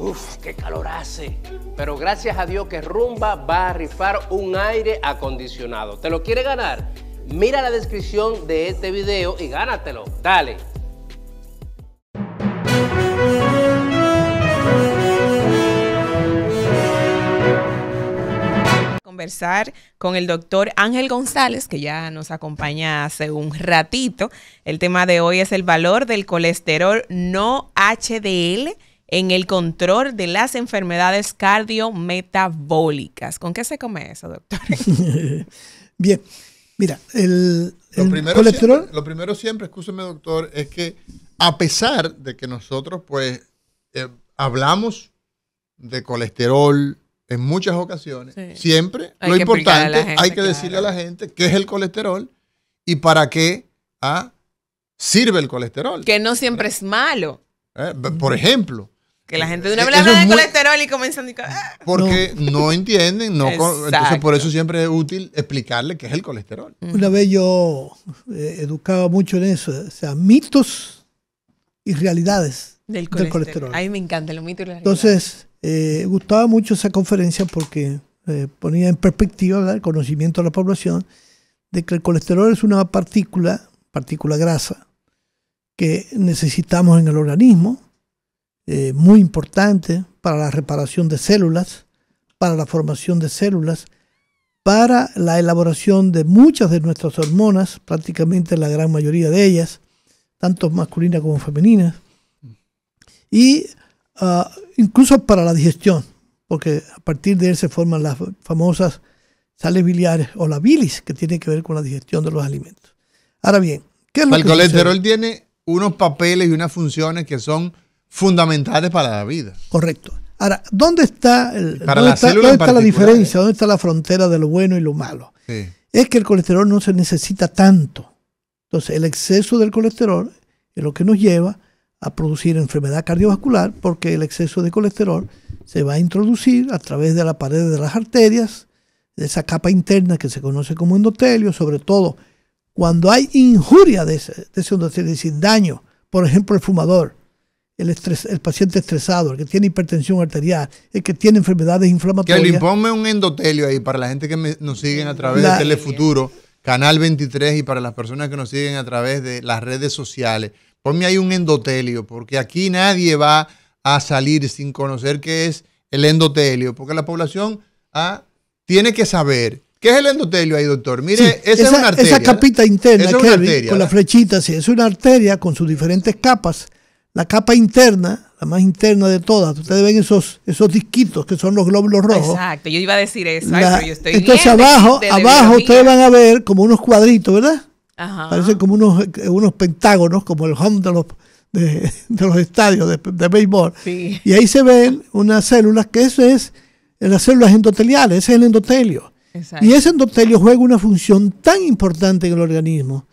Uf, qué calor hace. Pero gracias a Dios que Rumba va a rifar un aire acondicionado. ¿Te lo quiere ganar? Mira la descripción de este video y gánatelo. Dale. conversar con el doctor Ángel González, que ya nos acompaña hace un ratito. El tema de hoy es el valor del colesterol no HDL en el control de las enfermedades cardiometabólicas. ¿Con qué se come eso, doctor? Bien, mira, el, colesterol... lo primero siempre, escúcheme, doctor, es que a pesar de que nosotros, pues, eh, hablamos de colesterol en muchas ocasiones, siempre lo importante hay que decirle a la gente qué es el colesterol y para qué ah, sirve el colesterol. Que no siempre ¿Eh? es malo. Eh, por ejemplo, que la gente de una eh, vez habla de colesterol y comienzan a ah. Porque no, entienden, no entonces por eso siempre es útil explicarle qué es el colesterol. Una vez yo eh, educaba mucho en eso, o sea, mitos y realidades del colesterol. A mí me encanta los mitos y las Entonces, eh, gustaba mucho esa conferencia porque ponía en perspectiva el conocimiento de la población de que el colesterol es una partícula, partícula grasa, que necesitamos en el organismo eh, muy importante para la reparación de células, para la formación de células, para la elaboración de muchas de nuestras hormonas, prácticamente la gran mayoría de ellas, tanto masculinas como femeninas, y uh, incluso para la digestión, porque a partir de él se forman las famosas sales biliares o la bilis, que tiene que ver con la digestión de los alimentos. Ahora bien, ¿qué es lo El colesterol tiene unos papeles y unas funciones que son fundamentales para la vida. Correcto. Ahora, ¿dónde está, la, la, diferencia? Eh. ¿Dónde está la frontera de lo bueno y lo malo? Es que el colesterol no se necesita tanto. Entonces, el exceso del colesterol es lo que nos lleva a producir enfermedad cardiovascular porque el exceso de colesterol se va a introducir a través de la pared de las arterias, de esa capa interna que se conoce como endotelio, sobre todo cuando hay injuria de ese, de ese endotelio, es decir, daño, por ejemplo, el fumador el, el paciente estresado, el que tiene hipertensión arterial, el que tiene enfermedades inflamatorias. Que ponme un endotelio ahí para la gente que nos siguen a través de Telefuturo, Canal 23 y para las personas que nos siguen a través de las redes sociales. Ponme ahí un endotelio, porque aquí nadie va a salir sin conocer qué es el endotelio, porque la población ah, tiene que saber ¿Qué es el endotelio ahí, doctor? Mire, esa, es una arteria. Esa capita interna, con la flechita, sí, es una arteria con sus diferentes capas la capa interna, la más interna de todas. Ustedes ven esos, esos disquitos que son los glóbulos rojos. Exacto, yo iba a decir eso. entonces abajo, abajo ustedes van a ver como unos cuadritos, ¿verdad? Ajá. Parecen como unos, eh, unos pentágonos, como el home de los, de, los estadios de, de béisbol. Y ahí se ven unas células, que eso es las células endoteliales, ese es el endotelio. Y ese endotelio juega una función tan importante en el organismo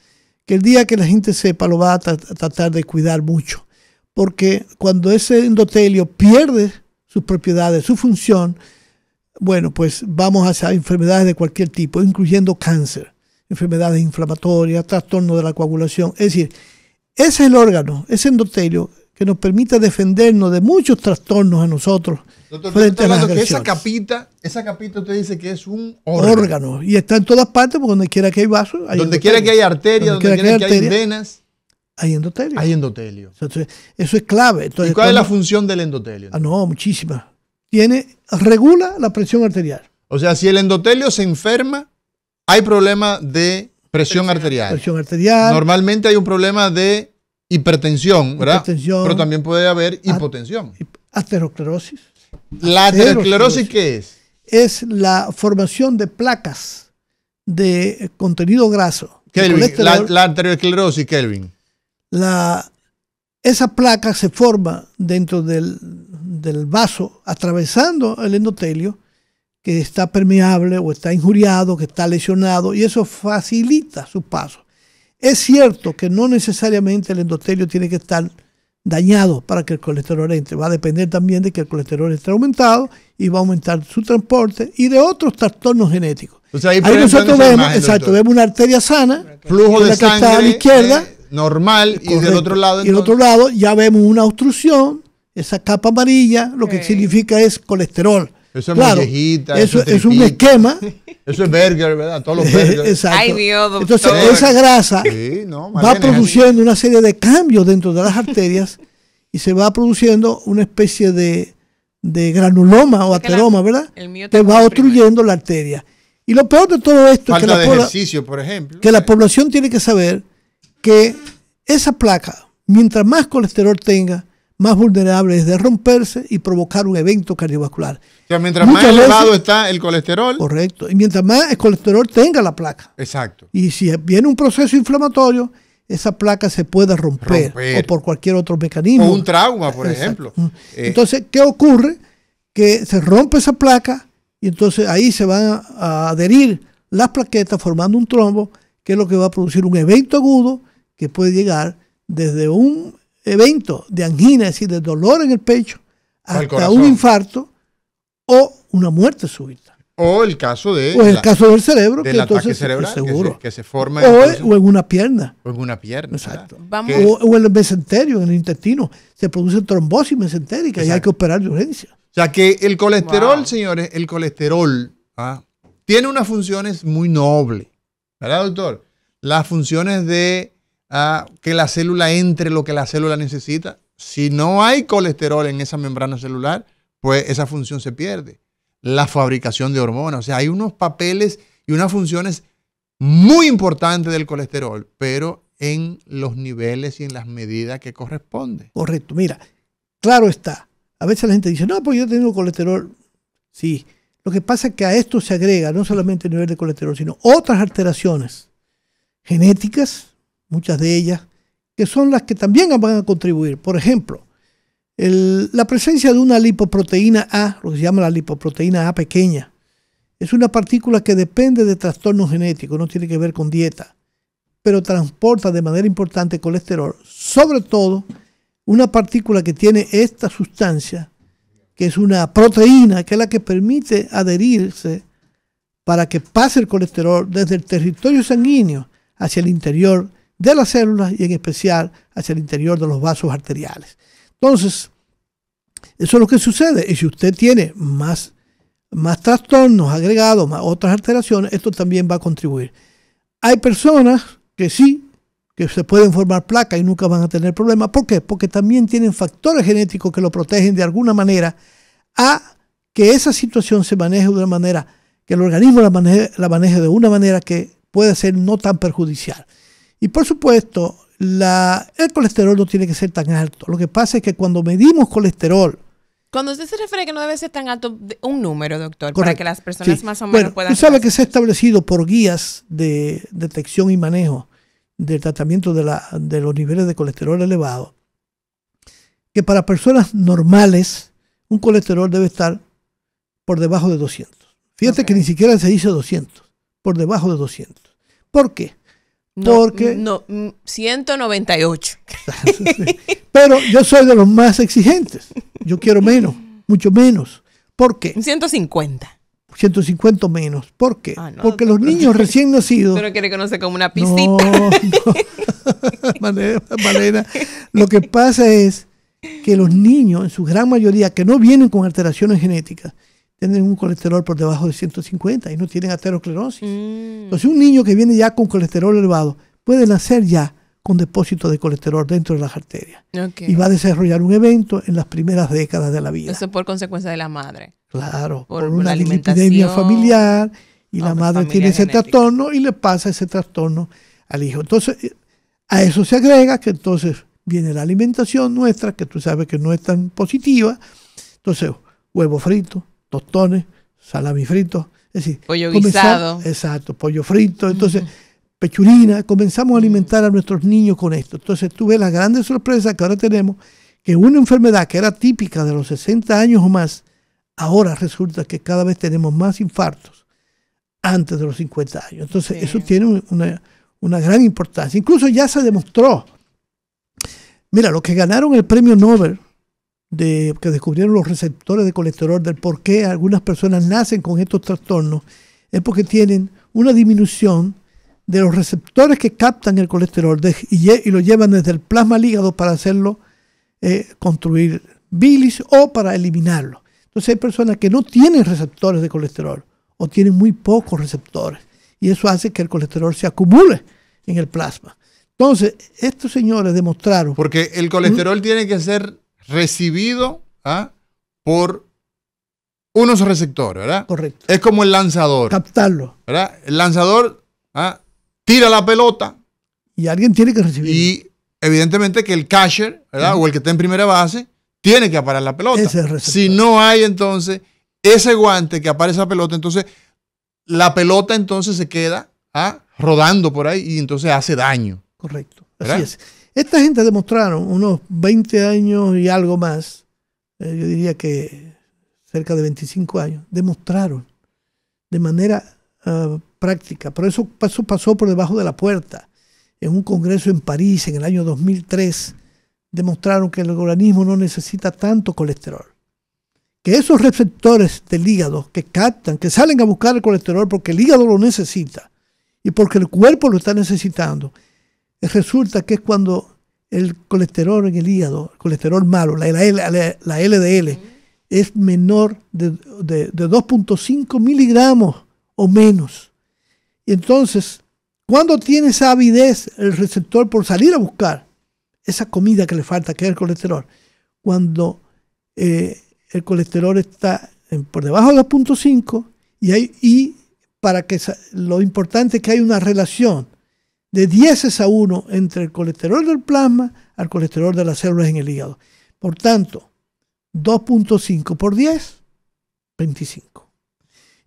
que el día que la gente sepa lo va a tratar de cuidar mucho porque cuando ese endotelio pierde sus propiedades, su función, bueno, pues vamos a enfermedades de cualquier tipo, incluyendo cáncer, enfermedades inflamatorias, trastornos de la coagulación. Es decir, ese es el órgano, ese endotelio, que nos permite defendernos de muchos trastornos a nosotros. frente esa capita, esa capita usted dice que es un órgano. y está en todas partes, porque donde quiera que hay vasos. donde quiera que hay arterias, donde, quiera que, que hay venas. Hay endotelio. Hay endotelio. eso es clave. ¿Y cuál es la función del endotelio? Ah, no, muchísima. Tiene, regula la presión arterial. O sea, si el endotelio se enferma, hay problema de presión, arterial. Presión arterial. Normalmente hay un problema de hipertensión, ¿verdad? Pero también puede haber hipotensión. Aterosclerosis. ¿La aterosclerosis qué es? Es la formación de placas de contenido graso. Kelvin, la, la aterosclerosis, Kelvin la, esa placa se forma dentro del, del vaso, atravesando el endotelio, que está permeable o está injuriado, que está lesionado, y eso facilita su paso. Es cierto que no necesariamente el endotelio tiene que estar dañado para que el colesterol entre. Va a depender también de que el colesterol esté aumentado y va a aumentar su transporte y de otros trastornos genéticos. ahí, nosotros vemos, una arteria sana, flujo la que está a la izquierda, normal y del otro lado. Y del otro lado ya vemos una obstrucción, esa capa amarilla, lo que significa es colesterol. Eso es claro, Eso, es un esquema. Eso es burger, ¿verdad? Todos los Exacto. Entonces, esa grasa va produciendo una serie de cambios dentro de las arterias y se va produciendo una especie de, granuloma o ateroma, ¿verdad? El te va obstruyendo la arteria. Y lo peor de todo esto es que la población tiene que saber que esa placa, mientras más colesterol tenga, más vulnerable es de romperse y provocar un evento cardiovascular. O sea, mientras más elevado está el colesterol. Correcto. Y mientras más el colesterol tenga la placa. Exacto. Y si viene un proceso inflamatorio, esa placa se puede romper, o por cualquier otro mecanismo. O un trauma, por ejemplo. Mm. Eh. Entonces, ¿qué ocurre? Que se rompe esa placa y entonces ahí se van a adherir las plaquetas formando un trombo, que es lo que va a producir un evento agudo que puede llegar desde un evento de angina, es decir, de dolor en el pecho, hasta un infarto o una muerte súbita. O el caso de. el del cerebro. que cerebral, Que, se, forma. o, en una pierna. O en una pierna. Exacto. O, en el mesenterio, en el intestino. Se produce trombosis mesentérica y hay que operar de urgencia. O sea que el colesterol, señores, el colesterol ¿ah? tiene unas funciones muy nobles. ¿Verdad, doctor? Las funciones de que la célula entre lo que la célula necesita. Si no hay colesterol en esa membrana celular, pues esa función se pierde. La fabricación de hormonas, o sea, hay unos papeles y unas funciones muy importantes del colesterol, pero en los niveles y en las medidas que corresponden Correcto, mira, claro está. A veces la gente dice, no, pues yo tengo colesterol. Sí, lo que pasa es que a esto se agrega no solamente el nivel de colesterol, sino otras alteraciones genéticas, muchas de ellas, que son las que también van a contribuir. Por ejemplo, la presencia de una lipoproteína A, lo que se llama la lipoproteína A pequeña, es una partícula que depende de trastornos genéticos, no tiene que ver con dieta, pero transporta de manera importante colesterol, sobre todo una partícula que tiene esta sustancia, que es una proteína, que es la que permite adherirse para que pase el colesterol desde el territorio sanguíneo hacia el interior de las células y en especial hacia el interior de los vasos arteriales. Entonces, eso es lo que sucede. Y si usted tiene más, más trastornos agregados, más otras alteraciones, esto también va a contribuir. Hay personas que sí, que se pueden formar placas y nunca van a tener problemas. ¿Por qué? Porque también tienen factores genéticos que lo protegen de alguna manera a que esa situación se maneje de una manera, que el organismo la maneje, la maneje de una manera que puede ser no tan perjudicial. Y por supuesto, el colesterol no tiene que ser tan alto. Lo que pasa es que cuando medimos colesterol, cuando usted se refiere que no debe ser tan alto, un número, doctor, para que las personas más o menos puedan... Usted sabe que se ha establecido por guías de detección y manejo del tratamiento de, de los niveles de colesterol elevado, que para personas normales un colesterol debe estar por debajo de 200. Fíjate que ni siquiera se dice 200, por debajo de 200. ¿Por qué? No, porque... 198. Pero yo soy de los más exigentes. Yo quiero menos, mucho menos. ¿Por qué? 150. 150 menos. ¿Por qué? Ah, porque los niños recién nacidos... Pero quiere conocer como una pistita. No, lo que pasa es que los niños, en su gran mayoría, que no vienen con alteraciones genéticas, tienen un colesterol por debajo de 150 y no tienen aterosclerosis. Mm. Entonces, un niño que viene ya con colesterol elevado puede nacer ya con depósito de colesterol dentro de las arterias. Y va a desarrollar un evento en las primeras décadas de la vida. Eso por consecuencia de la madre. Claro, por, una epidemia familiar y la madre tiene ese trastorno y le pasa ese trastorno al hijo. Entonces, eh, a eso se agrega que entonces viene la alimentación nuestra, que tú sabes que no es tan positiva. Entonces, huevo frito, tostones, salami frito, es decir, pollo guisado. exacto, pollo frito, entonces pechurina, comenzamos a alimentar a nuestros niños con esto. Entonces tuve la grande sorpresa que ahora tenemos que una enfermedad que era típica de los 60 años o más, ahora resulta que cada vez tenemos más infartos antes de los 50 años. Entonces eso tiene una gran importancia. Incluso ya se demostró. Mira, los que ganaron el premio Nobel de, que descubrieron los receptores de colesterol, del por qué algunas personas nacen con estos trastornos, es porque tienen una disminución de los receptores que captan el colesterol y, lo llevan desde el plasma al hígado para hacerlo eh, construir bilis o para eliminarlo. Entonces hay personas que no tienen receptores de colesterol o tienen muy pocos receptores y eso hace que el colesterol se acumule en el plasma. Entonces, estos señores demostraron... Porque el colesterol tiene que ser recibido ¿ah? por unos receptores, ¿verdad? Correcto. Es como el lanzador. Captarlo. ¿Verdad? El lanzador ¿ah? tira la pelota. Y alguien tiene que recibir. Y evidentemente que el catcher, ¿verdad? O el que está en primera base, tiene que aparar la pelota. Ese si no hay entonces ese guante que aparece esa pelota, entonces la pelota entonces se queda ¿ah? rodando por ahí y entonces hace daño. Correcto. Así es. Esta gente demostraron unos 20 años y algo más, eh, yo diría que cerca de 25 años, demostraron de manera ah, práctica, pero eso pasó, pasó por debajo de la puerta, en un congreso en París en el año 2003, demostraron que el organismo no necesita tanto colesterol que esos receptores del hígado que captan, que salen a buscar el colesterol porque el hígado lo necesita y porque el cuerpo lo está necesitando, resulta que es cuando el colesterol en el hígado, el colesterol malo, la, LDL, es menor de, 2.5 miligramos o menos. Y entonces, cuando tiene esa avidez el receptor por salir a buscar esa comida que le falta, que es el colesterol, cuando eh, el colesterol está por debajo de 2.5 y, y para que lo importante es que hay una relación de 10 a 1 entre el colesterol del plasma al colesterol de las células en el hígado. Por tanto, 2.5 por 10, 25.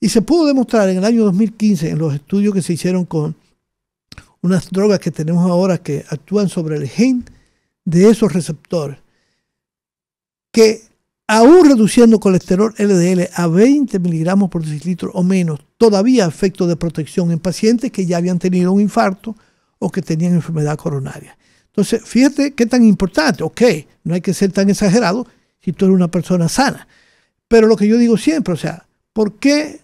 Y se pudo demostrar en el año 2015 en los estudios que se hicieron con unas drogas que tenemos ahora que actúan sobre el gen de esos receptores, que aún reduciendo colesterol LDL a 20 miligramos por decilitro o menos, todavía efecto de protección en pacientes que ya habían tenido un infarto o que tenían enfermedad coronaria. Entonces, fíjate qué tan importante. Ok, no hay que ser tan exagerado si tú eres una persona sana. Pero lo que yo digo siempre, o sea, ¿por qué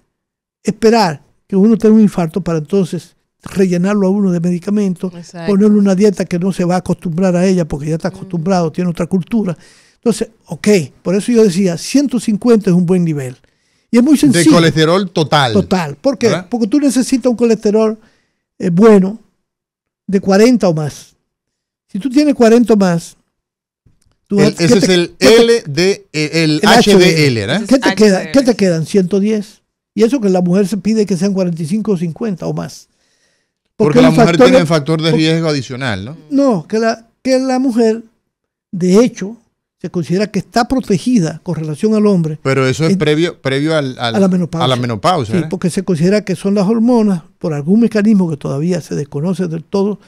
esperar que uno tenga un infarto para entonces rellenarlo a uno de medicamentos, ponerle una dieta que no se va a acostumbrar a ella porque ya está acostumbrado, tiene otra cultura? Entonces, ok, por eso yo decía, 150 es un buen nivel. Y es muy sencillo. De colesterol total. Total. ¿Por qué? Porque tú necesitas un colesterol eh, bueno de 40 o más. Si tú tienes 40 o más, ese es el l el, HDL, ¿verdad? ¿Qué te, te quedan? 110. Y eso que la mujer se pide que sean 45 o 50 o más. Porque, la mujer tiene un factor de riesgo adicional, ¿no? No, que la, que la mujer, de hecho, se considera que está protegida con relación al hombre. Pero eso es previo, previo a la menopausa. la sí, ¿eh? porque se considera que son las hormonas, por algún mecanismo que todavía se desconoce del todo,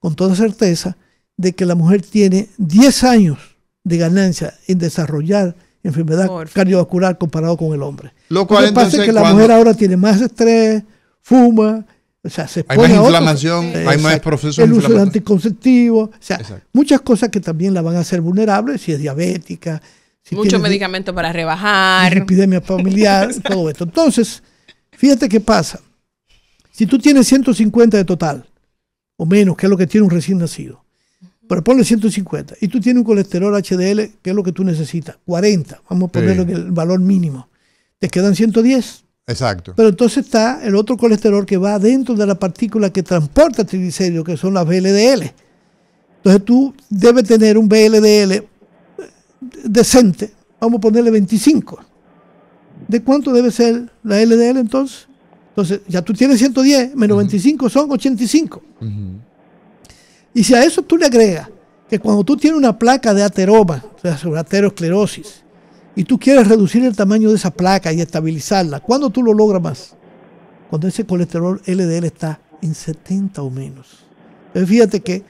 con toda certeza, de que la mujer tiene 10 años de ganancia en desarrollar enfermedad cardiovascular comparado con el hombre. Lo cual Lo que pasa es que la mujer ahora tiene más estrés, fuma, hay más inflamación, hay más procesos El uso de anticonceptivos, muchas cosas que también la van a hacer vulnerable si es diabética. Si Muchos medicamentos para rebajar. Epidemia familiar, todo esto. Entonces, fíjate qué pasa. Si tú tienes 150 de total, o menos, que es lo que tiene un recién nacido, pero ponle 150, y tú tienes un colesterol HDL, que es lo que tú necesitas, 40, vamos a ponerlo el valor mínimo, te quedan 110. Exacto. Pero entonces está el otro colesterol que va dentro de la partícula que transporta triglicéridos, que son las BLDL. Entonces tú debes tener un BLDL eh, decente, vamos a ponerle 25. ¿De cuánto debe ser la LDL entonces? Entonces, ya tú tienes 110 menos 25 son 85. Y si a eso tú le agregas que cuando tú tienes una placa de ateroma, o sea, sobre aterosclerosis, y tú quieres reducir el tamaño de esa placa y estabilizarla, ¿cuándo tú lo logras más? Cuando ese colesterol LDL está en 70 o menos. Entonces fíjate que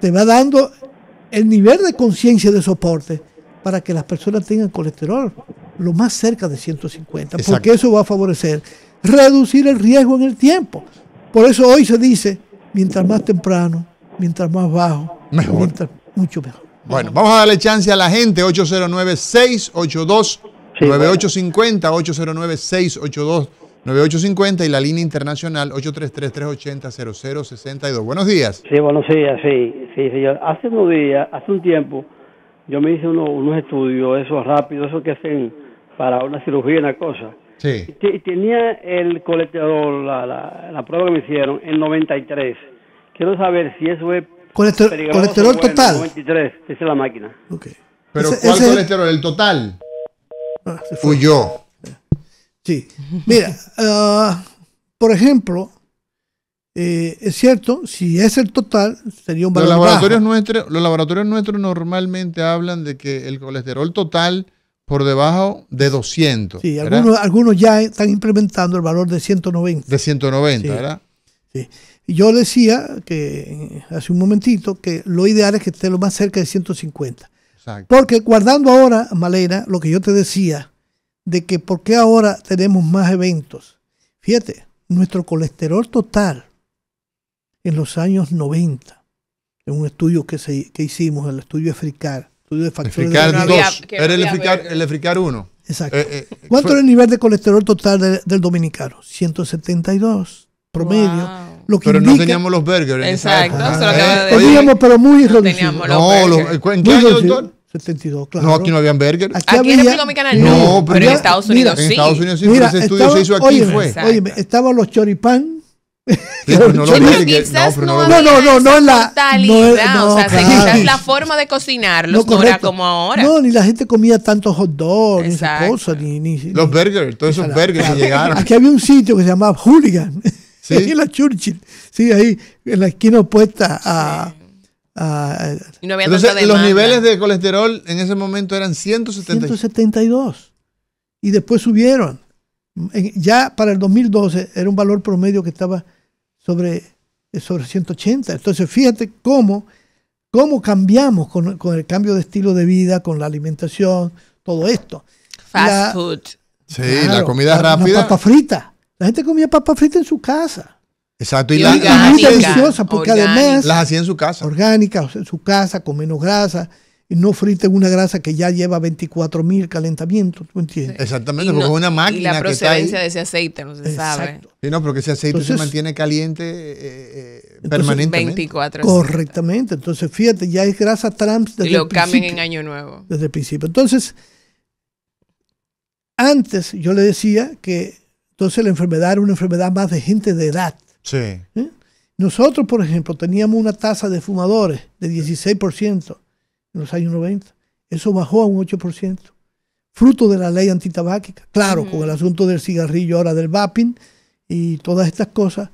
te va dando el nivel de conciencia de soporte para que las personas tengan colesterol lo más cerca de 150, porque eso va a favorecer reducir el riesgo en el tiempo. Por eso hoy se dice, mientras más temprano, mientras más bajo, mucho mejor. Bueno, vamos a darle chance a la gente. 809-682-9850, 809-682-9850 y la línea internacional 833-380-0062. Buenos días. Sí, buenos días, sí, sí, señor. Hace unos días, hace un tiempo, yo me hice unos estudios, eso rápido, eso que hacen para una cirugía, una cosa. Sí. tenía el coleteador, la, la prueba que me hicieron, en 93. Quiero saber si eso es Colesterol, total. 93, esa es la máquina. Okay. ¿Pero cuál colesterol? El, total. Ah, fui yo Sí. Mira, ah, por ejemplo, eh, es cierto, si es el total, sería un valor los laboratorios Nuestros, los laboratorios nuestros normalmente hablan de que el colesterol total por debajo de 200. Sí, algunos, ya están implementando el valor de 190. De 190, ¿verdad? Sí. Yo decía que hace un momentito que lo ideal es que esté lo más cerca de 150. Porque guardando ahora, Malena, lo que yo te decía, de que por qué ahora tenemos más eventos. Fíjate, nuestro colesterol total en los años 90, en un estudio que, se, que hicimos, el estudio EFRICAR, estudio de EFRICAR 2, era el EFRICAR, el 1. Exacto. Eh, eh, ¿Cuánto era el nivel de colesterol total del dominicano? 172 promedio pero no teníamos los burgers. Exacto. Ah, ¿eh? pero muy no No, los, ¿en qué claro. No, aquí no habían burgers. Aquí, no. pero, en Estados Unidos sí. En ese estudio se hizo aquí. fue. estaban los choripán. no, no, no, no, la no, o sea, la forma de cocinar no, como ahora. No, ni la gente comía tantos hot dogs, cosas, ni, los burgers, todos esos burgers llegaron. Aquí había un sitio que se llamaba Hooligan. ¿Sí? en la Churchill. Sí, ahí, en la esquina opuesta a... los niveles de colesterol en ese momento eran 172. Y después subieron. Ya para el 2012 era un valor promedio que estaba sobre, sobre 180. Entonces, fíjate cómo, cómo cambiamos con, con el cambio de estilo de vida, con la alimentación, todo esto. Fast food. Sí, la comida rápida. La papa frita. La gente comía papa frita en su casa. Exacto, y, la deliciosa, porque además las hacía en su casa. Orgánicas, en su casa, con menos grasa, y no frita en una grasa que ya lleva 24 mil calentamientos, ¿tú entiendes? Exactamente, porque es una máquina. Y la procedencia de ese aceite no se sabe. Sí, no, porque ese aceite se mantiene caliente eh, eh, permanentemente. 24 Correctamente, entonces fíjate, ya es grasa Trump desde Y lo cambian en Año Nuevo. Desde el principio. Entonces, antes yo le decía que entonces la enfermedad era una enfermedad más de gente de edad. ¿Eh? Nosotros, por ejemplo, teníamos una tasa de fumadores de 16% en los años 90. Eso bajó a un 8%, fruto de la ley antitabáquica. Claro, con el asunto del cigarrillo ahora del vaping y todas estas cosas,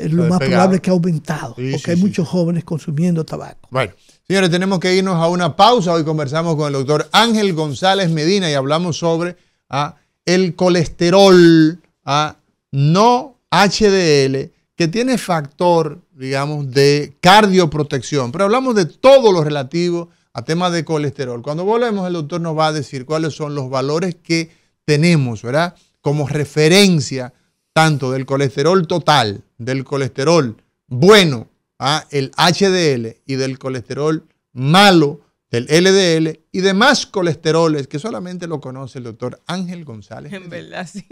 es lo, más probable que ha aumentado, porque hay muchos jóvenes consumiendo tabaco. Bueno, señores, tenemos que irnos a una pausa. Hoy conversamos con el doctor Ángel González Medina y hablamos sobre ah, el colesterol a no HDL que tiene factor, digamos, de cardioprotección. Pero hablamos de todo lo relativo a temas de colesterol. Cuando volvemos, el doctor nos va a decir cuáles son los valores que tenemos, ¿verdad? Como referencia tanto del colesterol total, del colesterol bueno, a ¿ah? el HDL y del colesterol malo, el LDL y demás colesteroles que solamente lo conoce el doctor Ángel González. En verdad, sí.